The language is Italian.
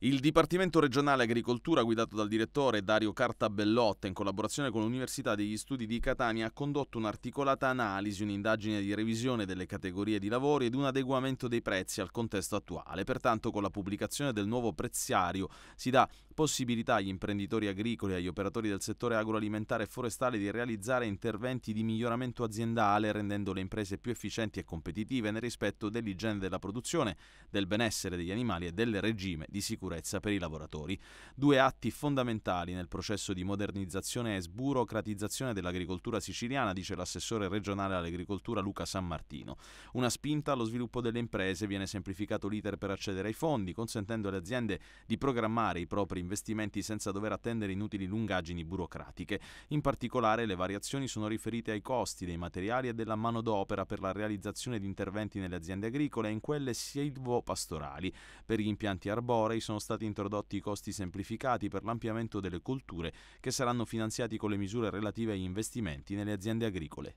Il Dipartimento regionale agricoltura guidato dal direttore Dario Cartabellotta in collaborazione con l'Università degli Studi di Catania ha condotto un'articolata analisi, un'indagine di revisione delle categorie di lavori ed un adeguamento dei prezzi al contesto attuale. Pertanto con la pubblicazione del nuovo preziario si dà possibilità agli imprenditori agricoli e agli operatori del settore agroalimentare e forestale di realizzare interventi di miglioramento aziendale rendendo le imprese più efficienti e competitive nel rispetto dell'igiene della produzione, del benessere degli animali e del regime di sicurezza per i lavoratori. Due atti fondamentali nel processo di modernizzazione e sburocratizzazione dell'agricoltura siciliana, dice l'assessore regionale all'agricoltura Luca San Martino. Una spinta allo sviluppo delle imprese viene semplificato l'iter per accedere ai fondi, consentendo alle aziende di programmare i propri investimenti senza dover attendere inutili lungaggini burocratiche. In particolare le variazioni sono riferite ai costi dei materiali e della manodopera per la realizzazione di interventi nelle aziende agricole e in quelle silvopastorali. Per gli impianti arborei sono stati introdotti i costi semplificati per l'ampliamento delle colture che saranno finanziati con le misure relative agli investimenti nelle aziende agricole.